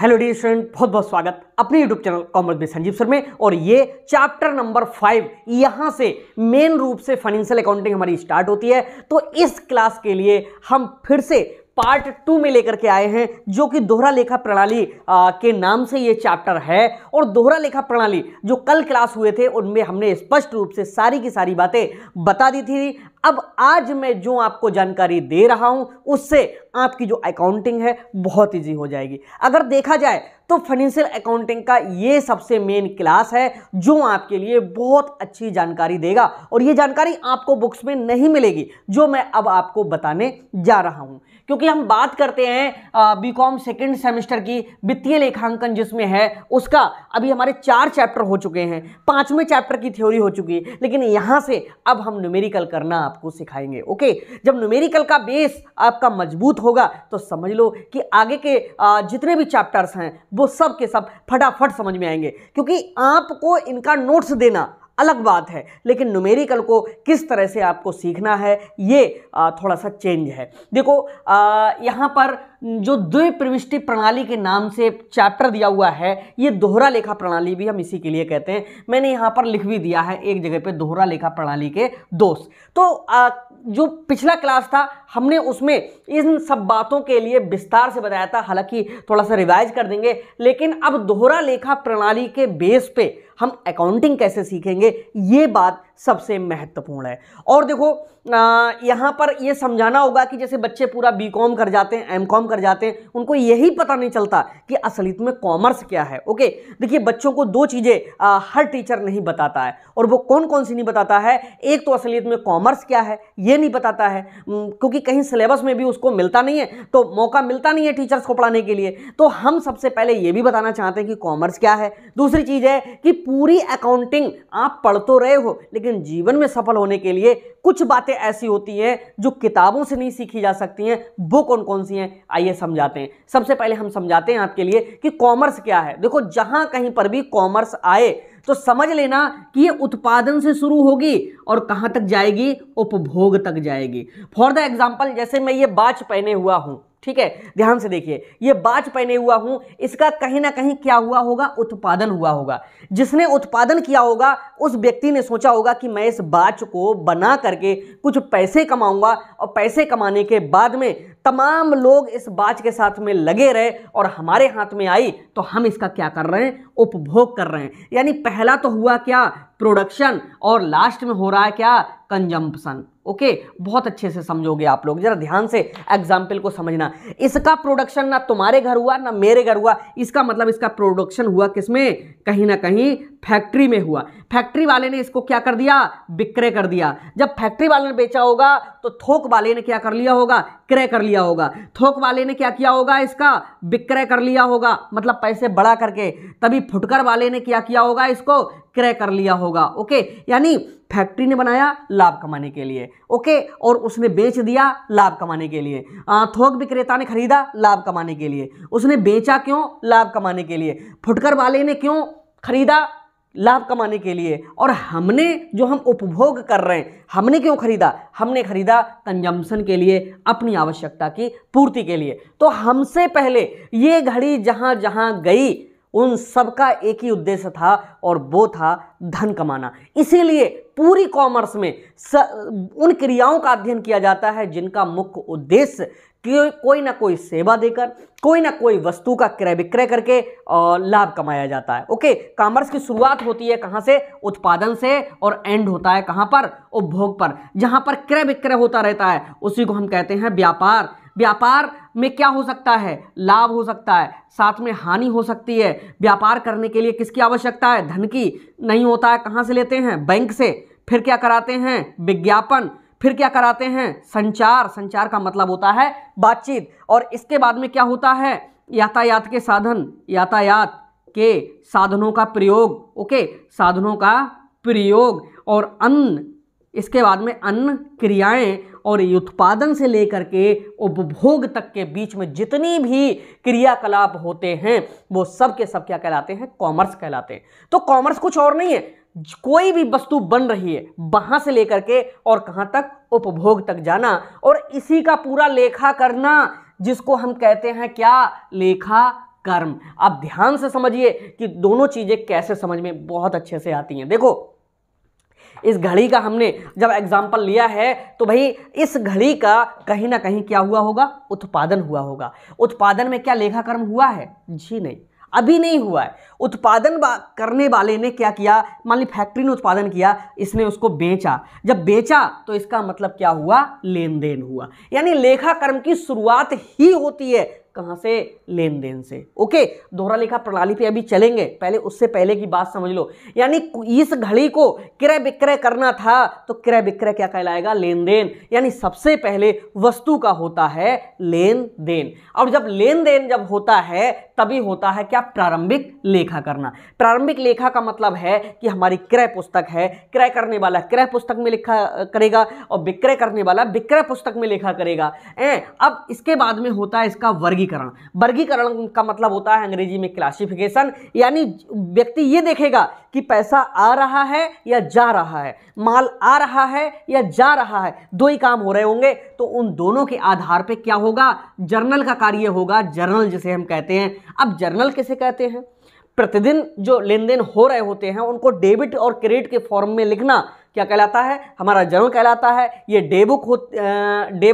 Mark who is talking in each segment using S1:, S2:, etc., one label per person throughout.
S1: hello dear student बहुत बहुत स्वागत अपने यूट्यूब चैनल कॉमर्स में संजीव सर में और ये चैप्टर नंबर फाइव यहाँ से मेन रूप से फाइनेंशियल अकाउंटिंग हमारी स्टार्ट होती है तो इस क्लास के लिए हम फिर से पार्ट टू में लेकर के आए हैं जो कि दोहरा लेखा प्रणाली के नाम से ये चैप्टर है और दोहरा लेखा प्रणाली जो कल क्लास हुए थे उनमें हमने स्पष्ट रूप से सारी की सारी बातें बता दी थी अब आज मैं जो आपको जानकारी दे रहा हूं उससे आपकी जो अकाउंटिंग है बहुत ईजी हो जाएगी अगर देखा जाए तो फाइनेंशियल अकाउंटिंग का ये सबसे मेन क्लास है जो आपके लिए बहुत अच्छी जानकारी देगा और ये जानकारी आपको बुक्स में नहीं मिलेगी जो मैं अब आपको बताने जा रहा हूँ क्योंकि हम बात करते हैं बी कॉम सेकेंड सेमेस्टर की वित्तीय लेखांकन जिसमें है उसका अभी हमारे चार चैप्टर हो चुके हैं पांचवें चैप्टर की थ्योरी हो चुकी है लेकिन यहाँ से अब हम न्यूमेरिकल करना आपको सिखाएंगे ओके जब न्यूमेरिकल का बेस आपका मजबूत होगा तो समझ लो कि आगे के जितने भी चैप्टर्स हैं वो सब के सब फटाफट समझ में आएंगे क्योंकि आपको इनका नोट्स देना अलग बात है लेकिन नुमेरिकल को किस तरह से आपको सीखना है ये थोड़ा सा चेंज है देखो यहाँ पर जो द्विप्रविष्टि प्रणाली के नाम से चैप्टर दिया हुआ है ये दोहरा लेखा प्रणाली भी हम इसी के लिए कहते हैं मैंने यहाँ पर लिख भी दिया है एक जगह पे दोहरा लेखा प्रणाली के दोस्त तो आ, जो पिछला क्लास था हमने उसमें इन सब बातों के लिए विस्तार से बताया था हालांकि थोड़ा सा रिवाइज कर देंगे लेकिन अब दोहरा लेखा प्रणाली के बेस पे हम अकाउंटिंग कैसे सीखेंगे ये बात सबसे महत्वपूर्ण है और देखो यहाँ पर ये समझाना होगा कि जैसे बच्चे पूरा बी कॉम कर जाते हैं एम कॉम कर जाते हैं उनको यही पता नहीं चलता कि असलियत में कॉमर्स क्या है ओके देखिए बच्चों को दो चीज़ें हर टीचर नहीं बताता है और वो कौन कौन सी नहीं बताता है एक तो असलियत में कॉमर्स क्या है ये नहीं बताता है क्योंकि कहीं सिलेबस में भी उसको मिलता नहीं है तो मौका मिलता नहीं है टीचर्स को पढ़ाने के लिए तो हम सबसे पहले ये भी बताना चाहते हैं कि कॉमर्स क्या है दूसरी चीज़ है कि पूरी अकाउंटिंग आप पढ़ तो रहे हो लेकिन लेकिन जीवन में सफल होने के लिए कुछ बातें ऐसी होती हैं जो किताबों से नहीं सीखी जा सकती हैं वो कौन कौन सी हैं आइए समझाते हैं सबसे पहले हम समझाते हैं आपके लिए कि कॉमर्स क्या है देखो जहां कहीं पर भी कॉमर्स आए तो समझ लेना कि ये उत्पादन से शुरू होगी और कहां तक जाएगी उपभोग तक जाएगी फॉर द एग्जाम्पल जैसे मैं ये बाच पहने हुआ हूं ठीक है ध्यान से देखिए ये बाज पहने हुआ हूँ इसका कहीं ना कहीं क्या हुआ होगा उत्पादन हुआ होगा जिसने उत्पादन किया होगा उस व्यक्ति ने सोचा होगा कि मैं इस बाज को बना करके कुछ पैसे कमाऊंगा और पैसे कमाने के बाद में तमाम लोग इस बाज के साथ में लगे रहे और हमारे हाथ में आई तो हम इसका क्या कर रहे हैं उपभोग कर रहे हैं यानी पहला तो हुआ क्या प्रोडक्शन और लास्ट में हो रहा है क्या कंजम्पसन ओके बहुत अच्छे से समझोगे आप लोग जरा ध्यान से एग्जाम्पल को समझना इसका प्रोडक्शन ना तुम्हारे घर हुआ ना मेरे घर हुआ इसका मतलब इसका प्रोडक्शन हुआ किसमें कहीं ना कहीं फैक्ट्री में हुआ फैक्ट्री वाले ने इसको क्या कर दिया विक्रय कर दिया जब फैक्ट्री वाले ने बेचा होगा तो थोक वाले ने क्या कर लिया होगा क्रय कर लिया होगा थोक वाले ने क्या किया होगा इसका विक्रय कर लिया होगा मतलब पैसे बड़ा करके तभी फुटकर वाले ने क्या किया होगा इसको क्रय कर लिया होगा ओके यानी फैक्ट्री ने बनाया लाभ कमाने के लिए ओके और उसने बेच दिया लाभ कमाने के लिए आ, थोक विक्रेता ने खरीदा लाभ कमाने के लिए उसने बेचा क्यों लाभ कमाने के लिए फुटकर वाले ने क्यों खरीदा लाभ कमाने के लिए और हमने जो हम उपभोग कर रहे हैं हमने क्यों खरीदा हमने खरीदा कंजम्पशन के लिए अपनी आवश्यकता की पूर्ति के लिए तो हमसे पहले ये घड़ी जहाँ जहाँ गई उन सब का एक ही उद्देश्य था और वो था धन कमाना इसीलिए पूरी कॉमर्स में स, उन क्रियाओं का अध्ययन किया जाता है जिनका मुख्य उद्देश्य कि कोई ना कोई सेवा देकर कोई ना कोई वस्तु का क्रय विक्रय करके लाभ कमाया जाता है ओके कामर्स की शुरुआत होती है कहाँ से उत्पादन से और एंड होता है कहाँ पर उपभोग पर जहाँ पर क्रय विक्रय होता रहता है उसी को हम कहते हैं व्यापार व्यापार में क्या हो सकता है लाभ हो सकता है साथ में हानि हो सकती है व्यापार करने के लिए किसकी आवश्यकता है धन की नहीं होता है कहाँ से लेते हैं बैंक से फिर क्या कराते हैं विज्ञापन फिर क्या कराते हैं संचार संचार का मतलब होता है बातचीत और इसके बाद में क्या होता है यातायात के साधन यातायात के साधनों का प्रयोग ओके साधनों का प्रयोग और अन्न इसके बाद में अन्न क्रियाएं और उत्पादन से लेकर के उपभोग तक के बीच में जितनी भी क्रियाकलाप होते हैं वो सब के सब क्या कहलाते हैं कॉमर्स कहलाते हैं तो कॉमर्स कुछ और नहीं है कोई भी वस्तु बन रही है वहाँ से लेकर के और कहाँ तक उपभोग तक जाना और इसी का पूरा लेखा करना जिसको हम कहते हैं क्या लेखा कर्म आप ध्यान से समझिए कि दोनों चीज़ें कैसे समझ में बहुत अच्छे से आती हैं देखो इस घड़ी का हमने जब एग्जाम्पल लिया है तो भाई इस घड़ी का कहीं ना कहीं क्या हुआ होगा उत्पादन हुआ होगा उत्पादन में क्या लेखा कर्म हुआ है जी नहीं अभी नहीं हुआ है उत्पादन करने वाले ने क्या किया मान ली फैक्ट्री ने उत्पादन किया इसने उसको बेचा जब बेचा तो इसका मतलब क्या हुआ लेन देन हुआ यानी लेखा कर्म की शुरुआत ही होती है कहाँ से लेन देन से ओके दोहरा लेखा प्रणाली पे अभी चलेंगे पहले उससे पहले की बात समझ लो यानी इस घड़ी को क्रय विक्रय करना था तो क्रय विक्रय क्या कहलाएगा लेन देन यानी सबसे पहले वस्तु का होता है लेन देन और जब लेन देन जब होता है तभी होता है क्या प्रारंभिक लेखा करना प्रारंभिक लेखा का मतलब है कि हमारी क्रय पुस्तक है क्रय करने वाला क्रय पुस्तक में लिखा करेगा और विक्रय करने वाला विक्रय पुस्तक में लेखा करेगा ए, अब इसके बाद में होता है इसका वर्गीकरण वर्गीकरण वर्गीकरण का मतलब होता है अंग्रेजी में क्लासिफिकेशन यानी व्यक्ति ये देखेगा कि पैसा आ रहा है या जा रहा है माल आ रहा है या जा रहा है दो ही काम हो रहे होंगे तो उन दोनों के आधार पे क्या होगा जर्नल का कार्य होगा जर्नल जिसे हम कहते हैं अब जर्नल किसे कहते हैं प्रतिदिन जो लेन देन हो रहे होते हैं उनको डेबिट और क्रेडिट के फॉर्म में लिखना क्या कहलाता है हमारा जर्नल कहलाता है ये बुक हो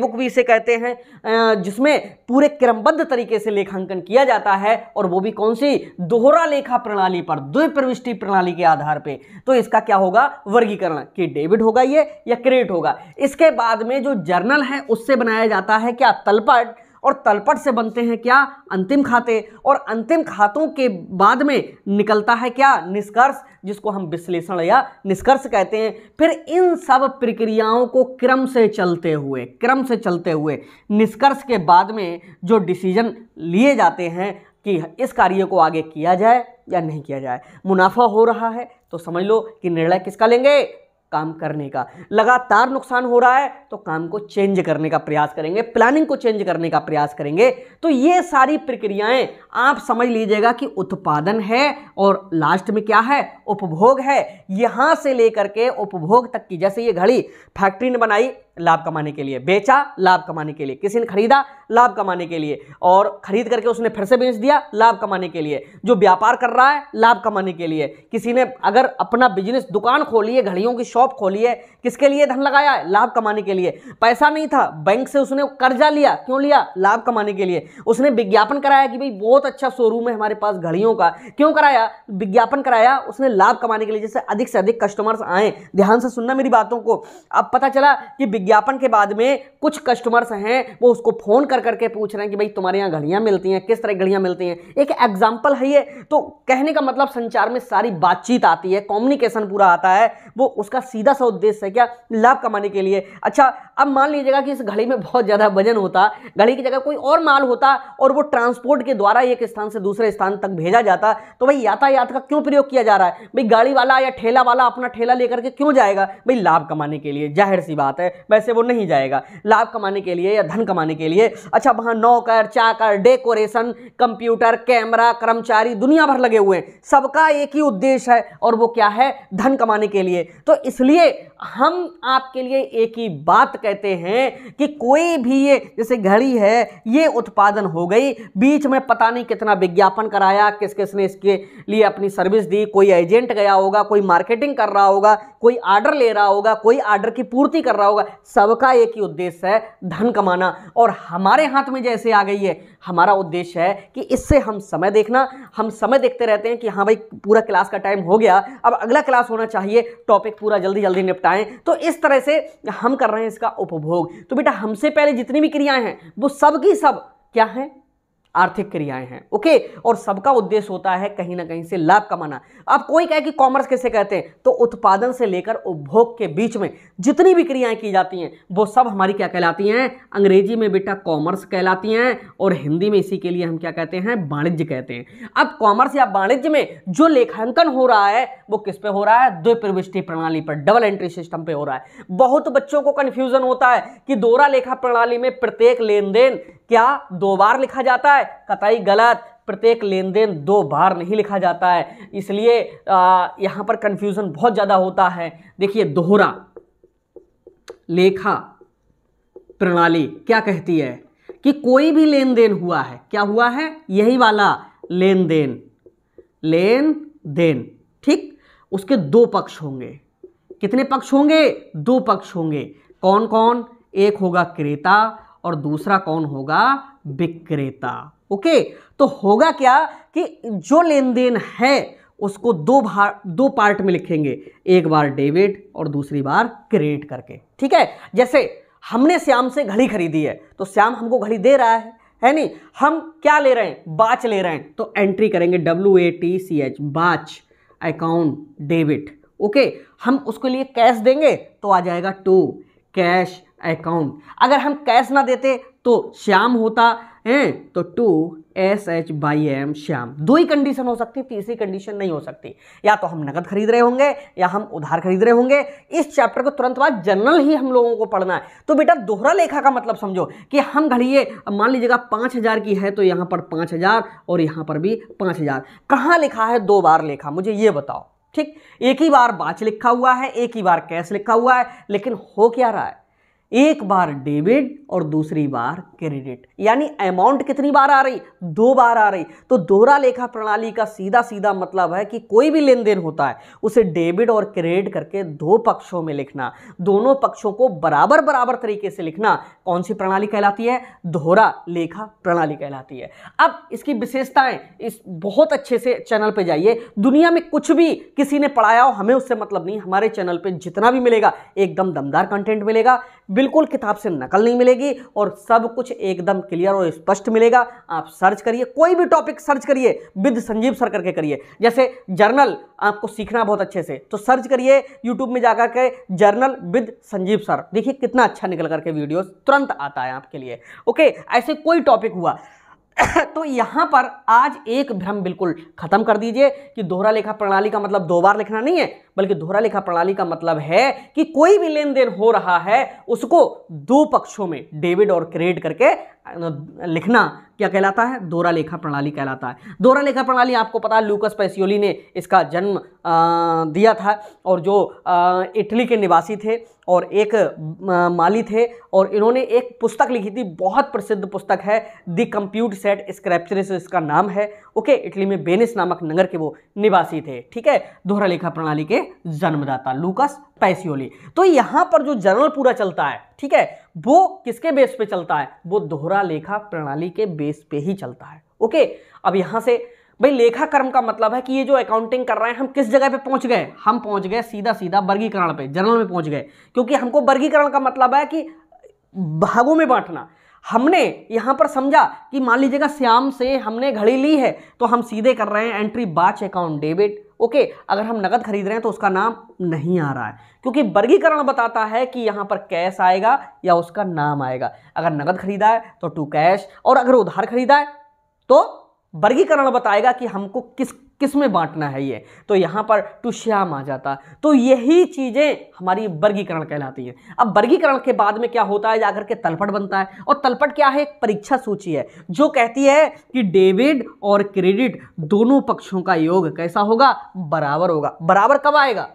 S1: बुक भी इसे कहते हैं जिसमें पूरे क्रमबद्ध तरीके से लेखांकन किया जाता है और वो भी कौन सी दोहरा लेखा प्रणाली पर द्विप्रविष्टि प्रणाली के आधार पे तो इसका क्या होगा वर्गीकरण कि डेबिट होगा ये या क्रेडिट होगा इसके बाद में जो जर्नल है उससे बनाया जाता है क्या तलपट और तलपट से बनते हैं क्या अंतिम खाते और अंतिम खातों के बाद में निकलता है क्या निष्कर्ष जिसको हम विश्लेषण या निष्कर्ष कहते हैं फिर इन सब प्रक्रियाओं को क्रम से चलते हुए क्रम से चलते हुए निष्कर्ष के बाद में जो डिसीजन लिए जाते हैं कि इस कार्य को आगे किया जाए या नहीं किया जाए मुनाफा हो रहा है तो समझ लो कि निर्णय किसका लेंगे काम करने का लगातार नुकसान हो रहा है तो काम को चेंज करने का प्रयास करेंगे प्लानिंग को चेंज करने का प्रयास करेंगे तो ये सारी प्रक्रियाएं आप समझ लीजिएगा कि उत्पादन है और लास्ट में क्या है उपभोग है यहां से लेकर के उपभोग तक की जैसे ये घड़ी फैक्ट्री ने बनाई लाभ कमाने के लिए बेचा लाभ कमाने के लिए किसी ने खरीदा लाभ कमाने के लिए और खरीद करके उसने फिर से बेच दिया लाभ कमाने के लिए जो व्यापार कर रहा है लाभ कमाने के लिए किसी ने अगर अपना बिजनेस दुकान खोली है घड़ियों की शॉप खोली है किसके लिए धन लगाया है लाभ कमाने के लिए लिए पैसा नहीं था बैंक से उसने कर्जा लिया क्यों लिया लाभ कमाने के लिए उसने विज्ञापन कराया कि भाई बहुत अच्छा शोरूम है हमारे पास घड़ियों का क्यों कराया विज्ञापन कराया उसने लाभ कमाने के लिए जैसे अधिक से अधिक कस्टमर्स आए ध्यान से सुनना मेरी बातों को अब पता चला कि विज्ञापन के बाद में कुछ कस्टमर्स हैं वो उसको फ़ोन कर करके पूछ रहे हैं कि भाई तुम्हारे यहाँ घड़ियाँ मिलती हैं किस तरह घड़ियाँ मिलती हैं एक एग्जाम्पल है ये तो कहने का मतलब संचार में सारी बातचीत आती है कम्युनिकेशन पूरा आता है वो उसका सीधा सा उद्देश्य है क्या लाभ कमाने के लिए अच्छा अब मान लीजिएगा कि इस घड़ी में बहुत ज़्यादा वजन होता घड़ी की जगह कोई और माल होता और वो ट्रांसपोर्ट के द्वारा एक स्थान से दूसरे स्थान तक भेजा जाता तो भाई यातायात का क्यों प्रयोग किया जा रहा है भाई गाड़ी वाला या ठेला वाला अपना ठेला लेकर के क्यों जाएगा भाई लाभ कमाने के लिए जाहिर सी बात है वैसे वो नहीं जाएगा लाभ कमाने के लिए या धन कमाने के लिए अच्छा वहाँ नौकर चाकर डेकोरेशन कंप्यूटर कैमरा कर्मचारी दुनिया भर लगे हुए हैं सबका एक ही उद्देश्य है और वो क्या है धन कमाने के लिए तो इसलिए हम आपके लिए एक ही बात कहते हैं कि कोई भी ये जैसे घड़ी है ये उत्पादन हो गई बीच में पता नहीं कितना विज्ञापन कराया किस किस ने इसके लिए अपनी सर्विस दी कोई एजेंट गया होगा कोई मार्केटिंग कर रहा होगा कोई आर्डर ले रहा होगा कोई आर्डर की पूर्ति कर रहा होगा सबका एक ही उद्देश्य है धन कमाना और हमारे हाथ में जैसे आ गई है हमारा उद्देश्य है कि इससे हम समय देखना हम समय देखते रहते हैं कि हाँ भाई पूरा क्लास का टाइम हो गया अब अगला क्लास होना चाहिए टॉपिक पूरा जल्दी जल्दी निपटाएं पाएँ तो इस तरह से हम कर रहे हैं इसका उपभोग तो बेटा हमसे पहले जितनी भी क्रियाएं हैं वो सब की सब क्या है आर्थिक क्रियाएं हैं ओके और सबका उद्देश्य होता है कहीं ना कहीं से लाभ कमाना अब कोई कहे कि कॉमर्स कैसे कहते हैं तो उत्पादन से लेकर उपभोग के बीच में जितनी भी क्रियाएं की जाती हैं वो सब हमारी क्या कहलाती हैं अंग्रेजी में बेटा कॉमर्स कहलाती हैं और हिंदी में इसी के लिए हम क्या कहते हैं वाणिज्य कहते हैं अब कॉमर्स या वाणिज्य में जो लेखांकन हो रहा है वो किस पे हो रहा है द्विप्रविष्टि प्रणाली पर डबल एंट्री सिस्टम पर हो रहा है बहुत बच्चों को कन्फ्यूजन होता है कि दोहरा लेखा प्रणाली में प्रत्येक लेन देन क्या दो बार लिखा जाता है है कतई गलत प्रत्येक लेन देन दो बार नहीं लिखा जाता है इसलिए यहाँ पर कन्फ्यूज़न बहुत ज़्यादा होता है देखिए दोहरा लेखा प्रणाली क्या कहती है कि कोई भी लेन देन हुआ है क्या हुआ है यही वाला लेन देन लेन देन ठीक उसके दो पक्ष होंगे कितने पक्ष होंगे दो पक्ष होंगे कौन कौन एक होगा क्रेता और दूसरा कौन होगा विक्रेता ओके तो होगा क्या कि जो लेन देन है उसको दो भार दो पार्ट में लिखेंगे एक बार डेबिट और दूसरी बार क्रेडिट करके ठीक है जैसे हमने श्याम से घड़ी खरीदी है तो श्याम हमको घड़ी दे रहा है है नहीं हम क्या ले रहे हैं बाच ले रहे हैं तो एंट्री करेंगे W A T C H बाच अकाउंट डेबिट ओके हम उसके लिए कैश देंगे तो आ जाएगा टू कैश अकाउंट अगर हम कैश ना देते तो श्याम होता है तो two S H by M श्याम दो ही कंडीशन हो सकती तीसरी कंडीशन नहीं हो सकती या तो हम नकद खरीद रहे होंगे या हम उधार खरीद रहे होंगे इस चैप्टर को तुरंत बाद जनरल ही हम लोगों को पढ़ना है तो बेटा दोहरा लेखा का मतलब समझो कि हम घड़िए मान लीजिएगा पाँच हज़ार की है तो यहाँ पर पाँच हज़ार और यहाँ पर भी पाँच हज़ार कहाँ लिखा है दो बार लेखा मुझे ये बताओ ठीक एक ही बार बाच लिखा हुआ है एक ही बार कैश लिखा हुआ है लेकिन हो क्या रहा है एक बार डेबिट और दूसरी बार क्रेडिट यानी अमाउंट कितनी बार आ रही दो बार आ रही तो दोहरा लेखा प्रणाली का सीधा सीधा मतलब है कि कोई भी लेन देन होता है उसे डेबिट और क्रेडिट करके दो पक्षों में लिखना दोनों पक्षों को बराबर बराबर तरीके से लिखना कौन सी प्रणाली कहलाती है दोहरा लेखा प्रणाली कहलाती है अब इसकी विशेषताएं इस बहुत अच्छे से चैनल पर जाइए दुनिया में कुछ भी किसी ने पढ़ाया हो हमें उससे मतलब नहीं हमारे चैनल पर जितना भी मिलेगा एकदम दमदार कंटेंट मिलेगा बिल्कुल किताब से नकल नहीं मिलेगी और सब कुछ एकदम क्लियर और स्पष्ट मिलेगा आप सर्च करिए कोई भी टॉपिक सर्च करिए विद संजीव सर करके करिए जैसे जर्नल आपको सीखना बहुत अच्छे से तो सर्च करिए यूट्यूब में जाकर के जर्नल विद संजीव सर देखिए कितना अच्छा निकल करके वीडियो तुरंत आता है आपके लिए ओके ऐसे कोई टॉपिक हुआ तो यहां पर आज एक भ्रम बिल्कुल खत्म कर दीजिए कि दोहरा लेखा प्रणाली का मतलब दो बार लिखना नहीं है बल्कि दोहरा लेखा प्रणाली का मतलब है कि कोई भी लेन देन हो रहा है उसको दो पक्षों में डेबिट और क्रेडिट करके लिखना क्या कहलाता है दोरा लेखा प्रणाली कहलाता है दोरा लेखा प्रणाली आपको पता है लूकस पैसियोली ने इसका जन्म दिया था और जो इटली के निवासी थे और एक माली थे और इन्होंने एक पुस्तक लिखी थी बहुत प्रसिद्ध पुस्तक है द कंप्यूट सेट स्क्रैप्चरिस इसका नाम है ओके इटली में बेनिस नामक नगर के वो निवासी थे ठीक है दोहरा लेखा प्रणाली के जन्मदाता लूकस पैसियोली तो यहाँ पर जो जर्नल पूरा चलता है ठीक है वो किसके बेस पे चलता है वो दोहरा लेखा प्रणाली के बेस पे ही चलता है ओके अब यहां से भाई लेखा कर्म का मतलब है कि ये जो अकाउंटिंग कर रहे हैं हम किस जगह पे पहुंच गए हम पहुंच गए सीधा सीधा वर्गीकरण पे जनरल में पहुंच गए क्योंकि हमको वर्गीकरण का मतलब है कि भागों में बांटना हमने यहां पर समझा कि मान लीजिएगा श्याम से हमने घड़ी ली है तो हम सीधे कर रहे हैं एंट्री बाच अकाउंट डेबिट ओके अगर हम नकद खरीद रहे हैं तो उसका नाम नहीं आ रहा है क्योंकि वर्गीकरण बताता है कि यहाँ पर कैश आएगा या उसका नाम आएगा अगर नकद खरीदा है तो टू कैश और अगर उधार खरीदा है तो वर्गीकरण बताएगा कि हमको किस किस में बांटना है ये तो यहाँ पर टू श्याम आ जाता तो यही चीज़ें हमारी वर्गीकरण कहलाती हैं अब वर्गीकरण के बाद में क्या होता है जाकर के तलपट बनता है और तलपट क्या है एक परीक्षा सूची है जो कहती है कि डेबिट और क्रेडिट दोनों पक्षों का योग कैसा होगा बराबर होगा बराबर कब आएगा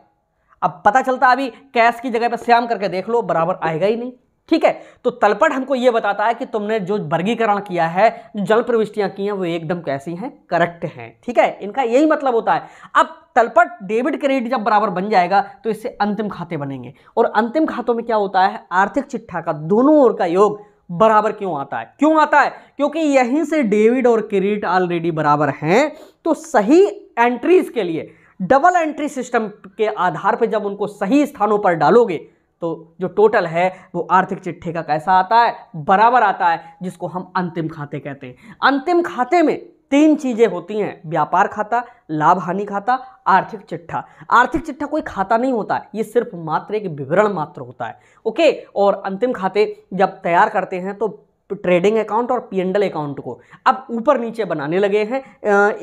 S1: अब पता चलता अभी कैश की जगह पर श्याम करके देख लो बराबर आएगा ही नहीं ठीक है तो तलपट हमको यह बताता है कि तुमने जो वर्गीकरण किया है जो जल प्रविष्टियां की हैं वो एकदम कैसी हैं करेक्ट हैं ठीक है इनका यही मतलब होता है अब तलपट डेबिट क्रेडिट जब बराबर बन जाएगा तो इससे अंतिम खाते बनेंगे और अंतिम खातों में क्या होता है आर्थिक चिट्ठा का दोनों ओर का योग बराबर क्यों आता है क्यों आता है क्योंकि यहीं से डेबिट और क्रेडिट ऑलरेडी बराबर हैं तो सही एंट्रीज के लिए डबल एंट्री सिस्टम के आधार पर जब उनको सही स्थानों पर डालोगे तो जो टोटल है वो आर्थिक चिट्ठे का कैसा आता है बराबर आता है जिसको हम अंतिम खाते कहते हैं अंतिम खाते में तीन चीज़ें होती हैं व्यापार खाता लाभ हानि खाता आर्थिक चिट्ठा आर्थिक चिट्ठा कोई खाता नहीं होता ये सिर्फ मात्र एक विवरण मात्र होता है ओके और अंतिम खाते जब तैयार करते हैं तो ट्रेडिंग अकाउंट और पी अकाउंट को अब ऊपर नीचे बनाने लगे हैं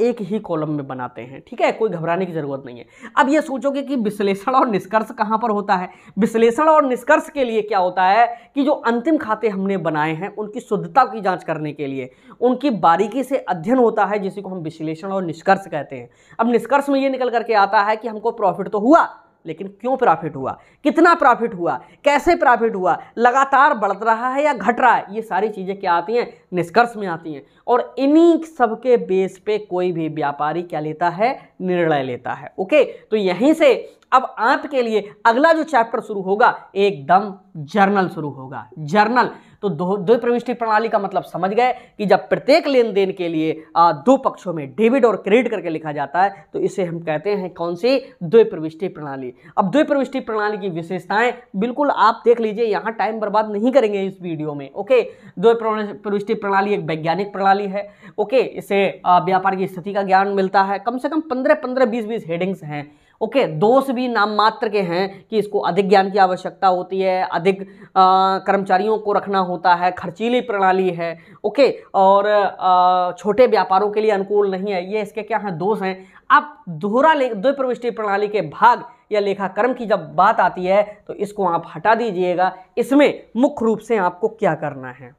S1: एक ही कॉलम में बनाते हैं ठीक है कोई घबराने की ज़रूरत नहीं है अब ये सोचोगे कि विश्लेषण और निष्कर्ष कहाँ पर होता है विश्लेषण और निष्कर्ष के लिए क्या होता है कि जो अंतिम खाते हमने बनाए हैं उनकी शुद्धता की जाँच करने के लिए उनकी बारीकी से अध्ययन होता है जिसे को हम विश्लेषण और निष्कर्ष कहते हैं अब निष्कर्ष में ये निकल करके आता है कि हमको प्रॉफिट तो हुआ लेकिन क्यों प्रॉफिट हुआ कितना प्रॉफिट हुआ कैसे प्रॉफिट हुआ लगातार बढ़ रहा है या घट रहा है ये सारी चीज़ें क्या आती हैं निष्कर्ष में आती हैं और इन्हीं सब के बेस पे कोई भी व्यापारी क्या लेता है निर्णय लेता है ओके तो यहीं से अब आपके लिए अगला जो चैप्टर शुरू होगा एकदम जर्नल शुरू होगा जर्नल तो दो दो प्रविष्टि प्रणाली का मतलब समझ गए कि जब प्रत्येक लेन देन के लिए आ, दो पक्षों में डेबिट और क्रेडिट करके लिखा जाता है तो इसे हम कहते हैं कौन सी द्वय प्रविष्टि प्रणाली अब द्वय प्रविष्टि प्रणाली की विशेषताएं बिल्कुल आप देख लीजिए यहाँ टाइम बर्बाद नहीं करेंगे इस वीडियो में ओके द्वय प्रविष्टि प्रणाली एक वैज्ञानिक प्रणाली है ओके इसे व्यापार की स्थिति का ज्ञान मिलता है कम से कम पंद्रह पंद्रह बीस बीस हेडिंग्स हैं ओके दोष भी नाम मात्र के हैं कि इसको अधिक ज्ञान की आवश्यकता होती है अधिक आ, कर्मचारियों को रखना होता है खर्चीली प्रणाली है ओके और आ, छोटे व्यापारों के लिए अनुकूल नहीं है ये इसके क्या हैं दोष हैं अब दोहरा ले द्विप्रविष्टि प्रणाली के भाग या लेखा कर्म की जब बात आती है तो इसको आप हटा दीजिएगा इसमें मुख्य रूप से आपको क्या करना है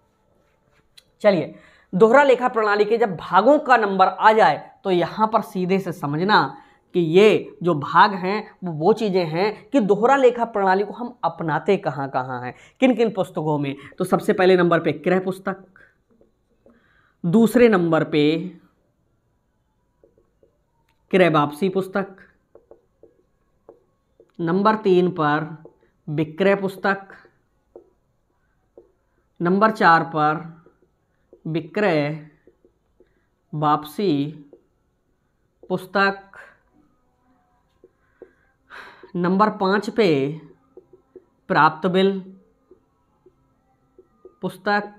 S1: चलिए दोहरा लेखा प्रणाली के जब भागों का नंबर आ जाए तो यहाँ पर सीधे से समझना कि ये जो भाग हैं वो वो चीज़ें हैं कि दोहरा लेखा प्रणाली को हम अपनाते कहाँ कहाँ हैं किन किन पुस्तकों में तो सबसे पहले नंबर पे क्रह पुस्तक दूसरे नंबर पे क्रय वापसी पुस्तक नंबर तीन पर विक्रय पुस्तक नंबर चार पर विक्रय वापसी पुस्तक नंबर पाँच पे प्राप्त बिल पुस्तक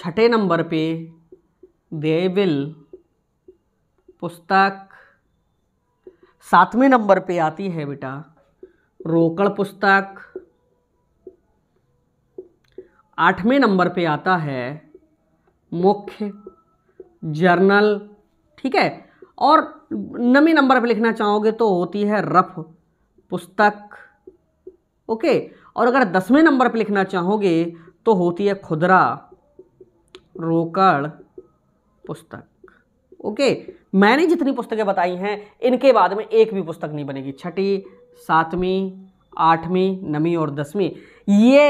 S1: छठे नंबर पे देय बिल पुस्तक सातवें नंबर पे आती है बेटा रोकड़ पुस्तक आठवें नंबर पे आता है मुख्य जर्नल ठीक है और नवे नंबर पे लिखना चाहोगे तो होती है रफ पुस्तक ओके और अगर दसवें नंबर पर लिखना चाहोगे तो होती है खुदरा रोकड़ पुस्तक ओके मैंने जितनी पुस्तकें बताई हैं इनके बाद में एक भी पुस्तक नहीं बनेगी छठी सातवीं आठवीं नवीं और दसवीं ये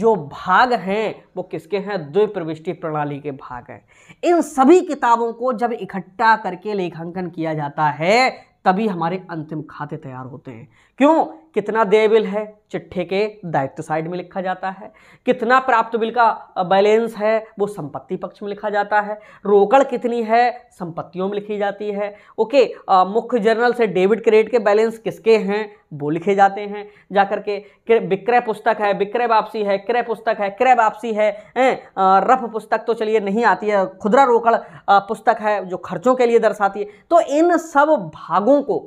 S1: जो भाग हैं वो किसके हैं द्विप्रविष्टि प्रणाली के भाग हैं इन सभी किताबों को जब इकट्ठा करके लेखांकन किया जाता है तभी हमारे अंतिम खाते तैयार होते हैं क्यों कितना देय बिल है चिट्ठे के दायित्व साइड में लिखा जाता है कितना प्राप्त बिल का बैलेंस है वो संपत्ति पक्ष में लिखा जाता है रोकड़ कितनी है संपत्तियों में लिखी जाती है ओके मुख्य जर्नल से डेबिट क्रेडिट के बैलेंस किसके हैं वो लिखे जाते हैं जा करके के विक्रय पुस्तक है विक्रय वापसी है क्रय पुस्तक है क्रय वापसी है रफ पुस्तक तो चलिए नहीं आती है खुदरा रोकड़ पुस्तक है जो खर्चों के लिए दर्शाती है तो इन सब भागों को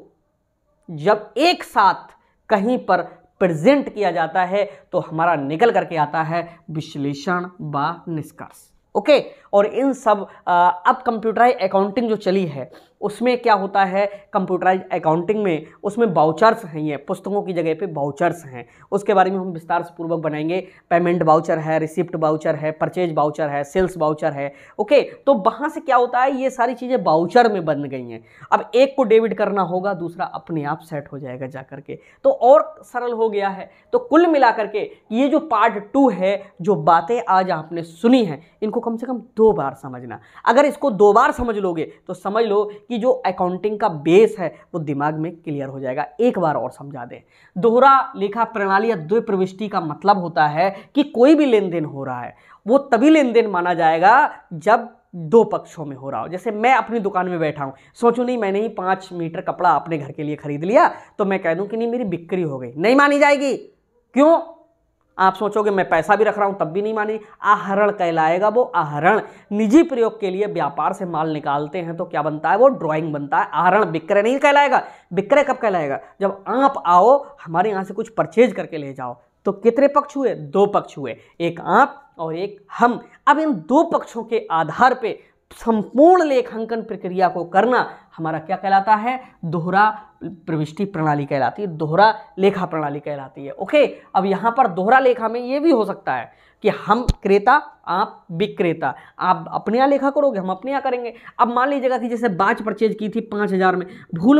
S1: जब एक साथ कहीं पर प्रेजेंट किया जाता है तो हमारा निकल करके आता है विश्लेषण व निष्कर्ष ओके और इन सब अब कंप्यूटराइज अकाउंटिंग जो चली है उसमें क्या होता है कंप्यूटराइज अकाउंटिंग में उसमें बाउचर्स हैं ये पुस्तकों की जगह पे बाउचर्स हैं उसके बारे में हम विस्तार से पूर्वक बनाएंगे पेमेंट बाउचर है रिसिप्ट बाउचर है परचेज बाउचर है सेल्स बाउचर है ओके तो वहाँ से क्या होता है ये सारी चीज़ें बाउचर में बन गई हैं अब एक को डेबिट करना होगा दूसरा अपने आप सेट हो जाएगा जा करके तो और सरल हो गया है तो कुल मिला करके ये जो पार्ट टू है जो बातें आज आपने सुनी हैं इनको कम से कम दो बार समझना अगर इसको दो बार समझ लोगे तो समझ लो कि जो अकाउंटिंग का बेस है वो दिमाग में क्लियर हो जाएगा एक बार और समझा दें दोहरा लेखा प्रणाली या द्विप्रविष्टि का मतलब होता है कि कोई भी लेन देन हो रहा है वो तभी लेन देन माना जाएगा जब दो पक्षों में हो रहा हो जैसे मैं अपनी दुकान में बैठा हूँ सोचू नहीं मैंने ही पाँच मीटर कपड़ा अपने घर के लिए खरीद लिया तो मैं कह दूँ कि नहीं मेरी बिक्री हो गई नहीं मानी जाएगी क्यों आप सोचोगे मैं पैसा भी रख रहा हूँ तब भी नहीं मानी आहरण कहलाएगा वो आहरण निजी प्रयोग के लिए व्यापार से माल निकालते हैं तो क्या बनता है वो ड्राइंग बनता है आहरण विक्रय नहीं कहलाएगा विक्रय कब कहलाएगा जब आप आओ हमारे यहाँ से कुछ परचेज करके ले जाओ तो कितने पक्ष हुए दो पक्ष हुए एक आप और एक हम अब इन दो पक्षों के आधार पर संपूर्ण लेखांकन प्रक्रिया को करना हमारा क्या कहलाता है दोहरा प्रविष्टि प्रणाली कहलाती है दोहरा लेखा प्रणाली कहलाती है ओके अब यहाँ पर दोहरा लेखा में ये भी हो सकता है कि हम क्रेता आप विक्रेता आप अपने यहाँ लेखा करोगे हम अपने यहाँ करेंगे अब मान लीजिएगा कि जैसे बाँच परचेज की थी पाँच हज़ार में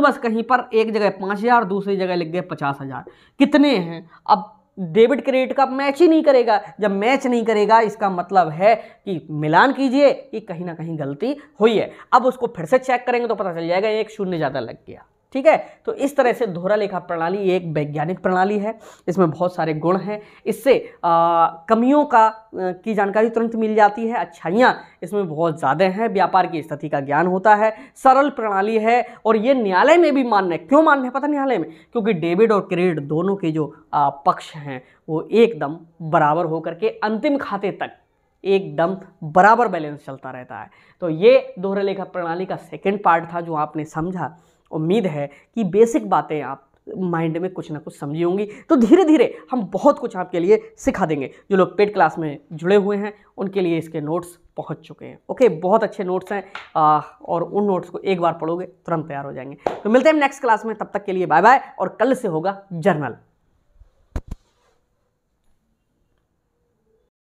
S1: बस कहीं पर एक जगह पाँच हज़ार दूसरी जगह लिख गए पचास हज़ार कितने हैं अब डेविड क्रेडिट का मैच ही नहीं करेगा जब मैच नहीं करेगा इसका मतलब है कि मिलान कीजिए कि कहीं ना कहीं गलती हुई है अब उसको फिर से चेक करेंगे तो पता चल जाएगा एक शून्य ज़्यादा लग गया ठीक है तो इस तरह से दोहरा लेखा प्रणाली एक वैज्ञानिक प्रणाली है इसमें बहुत सारे गुण हैं इससे आ, कमियों का आ, की जानकारी तुरंत मिल जाती है अच्छाइयाँ इसमें बहुत ज़्यादा हैं व्यापार की स्थिति का ज्ञान होता है सरल प्रणाली है और ये न्यायालय में भी मान्य है क्यों मान्य है पता न्यायालय में क्योंकि डेबिट और क्रेडिट दोनों के जो आ, पक्ष हैं वो एकदम बराबर होकर के अंतिम खाते तक एकदम बराबर बैलेंस चलता रहता है तो ये दोहरा लेखा प्रणाली का सेकेंड पार्ट था जो आपने समझा उम्मीद है कि बेसिक बातें आप माइंड में कुछ ना कुछ समझी होंगी तो धीरे धीरे हम बहुत कुछ आपके लिए सिखा देंगे जो लोग पेड क्लास में जुड़े हुए हैं उनके लिए इसके नोट्स पहुंच चुके हैं ओके बहुत अच्छे नोट्स हैं आ, और उन नोट्स को एक बार पढ़ोगे तुरंत तैयार हो जाएंगे तो मिलते हैं नेक्स्ट क्लास में तब तक के लिए बाय बाय और कल से होगा जर्नल